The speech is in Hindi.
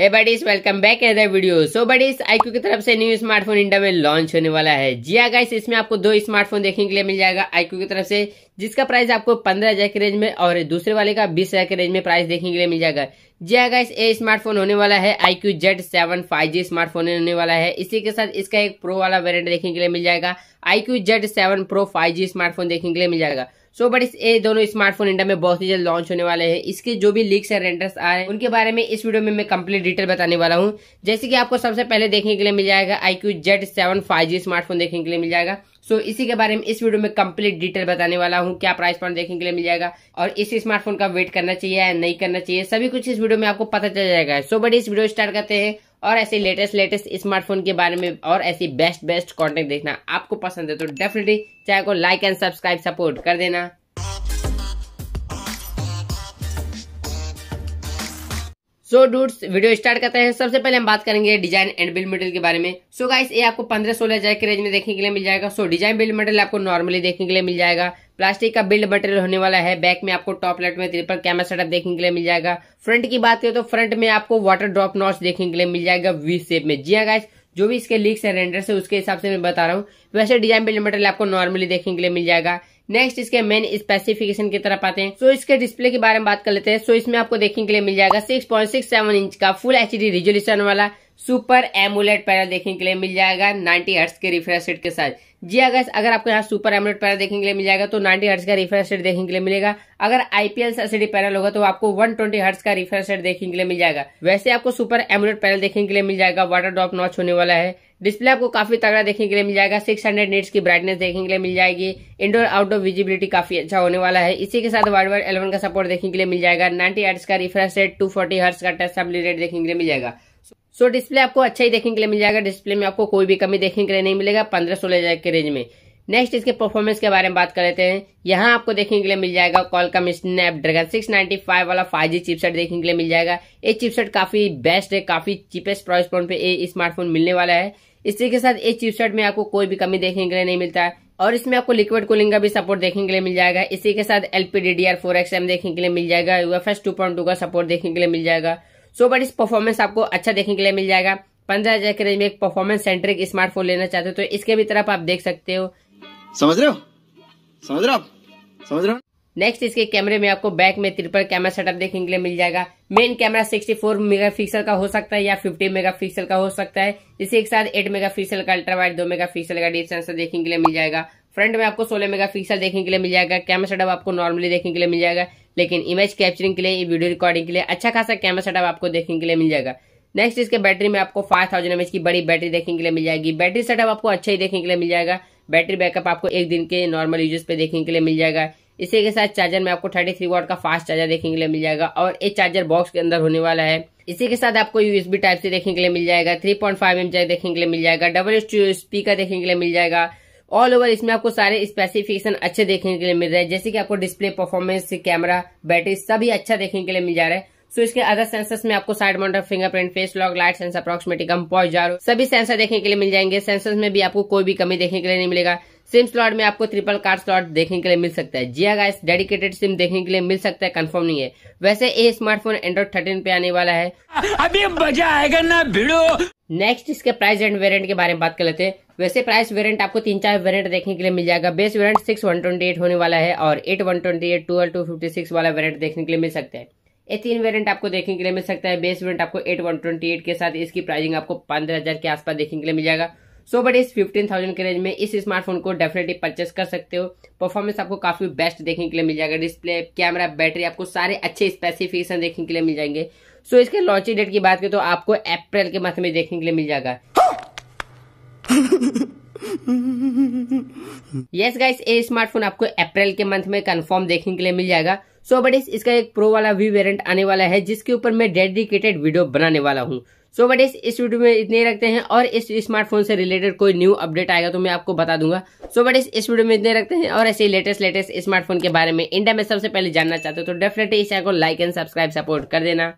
हे buddies welcome back other video so buddies iQOO की तरफ से न्यू स्मार्टफोन इंडिया में लॉन्च होने वाला है जी हाँ गाइस इसमें आपको दो स्मार्टफोन देखने के लिए मिल जाएगा आईक्यू की तरफ से जिसका प्राइस आपको पंद्रह हजार के रेंज में और दूसरे वाले का बीस हजार के रेंज में प्राइस देखने के लिए मिल जाएगा जी हाँ गाइस ये स्मार्टफोन होने वाला है iQOO Z seven five G smartphone होने वाला है इसी के साथ इसका एक प्रो वाला वेरियंट देखने के लिए मिल जाएगा iQOO Z seven pro five G smartphone देखने के लिए मिल जाएगा सो बट इस ये दोनों स्मार्टफोन इंडिया में बहुत ही जल्द लॉन्च होने वाले हैं इसके जो भी लीक्स है रेंडर्स आ रहे हैं उनके बारे में इस वीडियो में मैं कंप्लीट डिटेल बताने वाला हूँ जैसे कि आपको सबसे पहले देखने के लिए मिल जाएगा iQOO Z seven five G smartphone देखने के लिए मिल जाएगा सो so, इसी के बारे में इस वीडियो में कंप्लीट डिटेल बताने वाला हूँ क्या प्राइस पॉइंट देखने के लिए मिल जाएगा और इस स्मार्टफोन का वेट करना चाहिए या नहीं करना चाहिए सभी कुछ इस वीडियो में आपको पता चल जाएगा सो so, बट इस वीडियो स्टार्ट करते हैं और ऐसे लेटेस्ट लेटेस्ट स्मार्टफोन के बारे में और ऐसी बेस्ट बेस्ट कंटेंट देखना आपको पसंद है तो डेफिनेटली चैनल को लाइक एंड सब्सक्राइब सपोर्ट कर देना सो डूड्स वीडियो स्टार्ट करते हैं सबसे पहले हम बात करेंगे डिजाइन एंड बिल्ड मॉडल के बारे में सो so गाइस ये आपको पंद्रह सोलह हजार के रेंज में देखने के लिए मिल जाएगा सो डिजाइन बिल्ड मॉडल आपको नॉर्मली देखने के लिए मिल जाएगा प्लास्टिक का बिल्ड मटेरियल होने वाला है बैक में आपको टॉप लाइट में ट्रिपल कैमरा सेटअप देखने के लिए मिल जाएगा फ्रंट की बात करें तो फ्रंट में आपको वाटर ड्रॉप नॉच देखने के लिए मिल जाएगा वी सेप में जी हाँ गाइस जो भी इसके लीक्स है रेंडर से उसके हिसाब से मैं बता रहा हूँ वैसे डिजाइन बिल्ड मटेरियल आपको नॉर्मली देखने के लिए मिल जाएगा नेक्स्ट इसके मेन स्पेसिफिकेशन की तरफ आते हैं सो so, इसके डिस्प्ले के बारे में बात कर लेते हैं सो so, इसमें आपको देखने के लिए मिल जाएगा 6.67 इंच का फुल एच रिजोल्यूशन वाला सुपर एमुलेट पैनल देखने के लिए मिल जाएगा नाइन्टी हर्ट्स के रिफ्रेश रेट के साथ जी अगर अगर आपको यहाँ सुपर एमुलेट पैनल देखने के लिए मिल जाएगा तो 90 हर्ट्स का रिफ्रेश रेट देखने के लिए मिलेगा अगर आईपीएल एसडी पैनल होगा तो आपको 120 हर्ट्स का रिफ्रेश रेट देखने के लिए मिल जाएगा वैसे आपको सुपर एमुलेट पैनल देखने के लिए मिल जाएगा वाटर ड्रॉप नॉच होने वाला है डिस्प्ले आपको काफी तगड़ा देखने के लिए मिल जाएगा 600 हंड्रेड नेट्स की ब्राइटनेस देखने के लिए मिल जाएगी इंडोर आउटडोर विजिबिलिटी काफी अच्छा होने वाला है इसी के साथ वाइड वाइड एलेवन का सपोर्ट देखने के लिए मिल जाएगा नाइनटी एट्स का refresh rate two forty hertz का टच सैम्पली रेट देखने के लिए मिल जाएगा सो डिस्प्ले आपको अच्छा ही देखने के लिए मिल जाएगा डिस्प्ले में आपको कोई भी कमी देखने के लिए नहीं मिलेगा पंद्रह सोलह हजार के रेंज में नेक्स्ट इसके परफॉर्मेंस के बारे में बात कर लेते हैं यहाँ आपको देखने के लिए मिल जाएगा कॉलकम नाइनटी फाइव वाला फाइव जी चिपसेट देखने के लिए मिल जाएगा ये चिपसेट काफी बेस्ट है काफी चीपेस्ट प्राइस पॉइंट पे ये स्मार्टफोन मिलने वाला है इसी के साथ ये चिपसेट में आपको कोई भी कमी देखने के लिए नहीं मिलता और इसमें आपको लिक्विड कूलिंग का भी सपोर्ट देखने के लिए मिल जाएगा इसी के साथ एलपीडीडीआर फोर एक्स एम देखने के लिए मिल जाएगा यूएफएस टू का सपोर्ट देखने के लिए मिल जाएगा सो बट इस परफॉर्मेंस आपको अच्छा देखने के लिए मिल जाएगा पंद्रह हजार के रेंज में एक परफॉर्मेंस सेंट्रिक स्मार्टफोन लेना चाहते हो तो इसके भी तरफ आप देख सकते हो समझ रहे हो समझ रहे हो आप समझ रहे हो नेक्स्ट इसके कैमरे में आपको बैक में ट्रिपल कैमरा सेटअप देखने के लिए मिल जाएगा मेन कैमरा 64 मेगापिक्सल का हो सकता है या 50 मेगापिक्सल का हो सकता है जिसे एक साथ 8 मेगापिक्सल का अल्ट्रा वाइड 2 मेगापिक्सल का डीप सेंसर देखने के लिए मिल जाएगा फ्रंट में आपको 16 मेगापिक्सल देखने के लिए मिल जाएगा कैमरा सेटअप आपको नॉर्मली देखने के लिए मिल जाएगा लेकिन इमेज कैप्चरिंग के लिए वीडियो रिकॉर्डिंग के लिए अच्छा खासा कैमरा सेटअप आपको देखने के लिए मिल जाएगा नेक्स्ट इसके बैटरी में आपको फाइव थाउजेंड एमएच की बड़ी बैटरी देखने के लिए मिल जाएगी बैटरी सेटअप आपको अच्छा ही देखने के लिए मिल जाएगा बैटरी बैकअप आपको एक दिन के नॉर्मल यूजेस पे देखने के लिए मिल जाएगा इसी के साथ चार्जर में आपको 33 थ्री वॉट का फास्ट चार्जर देखने के लिए मिल जाएगा और एक चार्जर बॉक्स के अंदर होने वाला है इसी के साथ आपको यूएसबी टाइप से देखने के लिए मिल जाएगा 3.5 पॉइंट देखने के लिए मिल जाएगा डबल स्पीकर देखने के लिए मिल जाएगा ऑल ओवर इसमें आपको सारे स्पेसिफिकेशन अच्छे देखने के लिए मिल रहे हैं जैसे कि आपको डिस्प्ले परफॉर्मेंस कैमरा बैटरी सभी अच्छा देखने के लिए मिल जा रहा है सो इसके अदर सेंसर्स में आपको side mounter fingerprint face lock light sensor proximity compass gyro सभी सेंसर देखने के लिए मिल जाएंगे सेंसर्स में भी आपको कोई भी कमी देखने के लिए नहीं मिलेगा सिम स्लॉट में आपको ट्रिपल कार्ड स्लॉट देखने के लिए मिल सकता है जिया गाइस डेडिकेटेड सिम देखने के लिए मिल सकता है कंफर्म नहीं है वैसे ये स्मार्टफोन एंड्रॉइड थर्टीन पे आने वाला है अभी मजा आएगा ना भिड़ो नेक्स्ट इसके प्राइस एंड वेरिएंट के बारे में बात कर लेते हैं वैसे प्राइस वेरिएंट आपको तीन चार वेरिएंट देखने के लिए मिल जाएगा base variant six one twenty eight होने वाला है और eight one twenty eight two fifty six वाला वेरिएंट देखने के लिए मिल सकता है ये तीन वेरियंट आपको देखने के लिए मिल सकता है बेस वेरियंट आपको एट वन ट्वेंटी एट के साथ इसकी प्राइसिंग आपको पंद्रह हजार के आसपास देखने के लिए मिल जाएगा सो बट इस फिफ्टीन थाउजेंड के रेंज में इस स्मार्टफोन को डेफिनेटली परचेस कर सकते हो परफॉर्मेंस आपको काफी बेस्ट देखने के लिए मिल जाएगा डिस्प्ले कैमरा बैटरी आपको सारे अच्छे स्पेसिफिकेशन देखने के लिए मिल जाएंगे सो so, इसके लॉन्चिंग डेट की बात करें तो आपको अप्रैल के मंथ में देखने के लिए मिल जाएगा यस गाइस ये स्मार्टफोन आपको अप्रैल के मंथ में कंफर्म देखने के लिए मिल जाएगा सो so, बटेस इसका एक प्रो वाला वी वेरियंट आने वाला है जिसके ऊपर मैं डेडिकेटेड वीडियो बनाने वाला हूँ सो so, बटेस इस वीडियो में इतने ही रखते हैं और इस स्मार्टफोन से रिलेटेड कोई न्यू अपडेट आएगा तो मैं आपको बता दूंगा सो so, बटेस इस वीडियो में इतने रखते हैं और ऐसे लेटेस्ट लेटेस्ट स्मार्टफोन के बारे में इंडिया में सबसे पहले जानना चाहते हो तो डेफिनेटली इस चैनल को लाइक एंड सब्सक्राइब सपोर्ट कर देना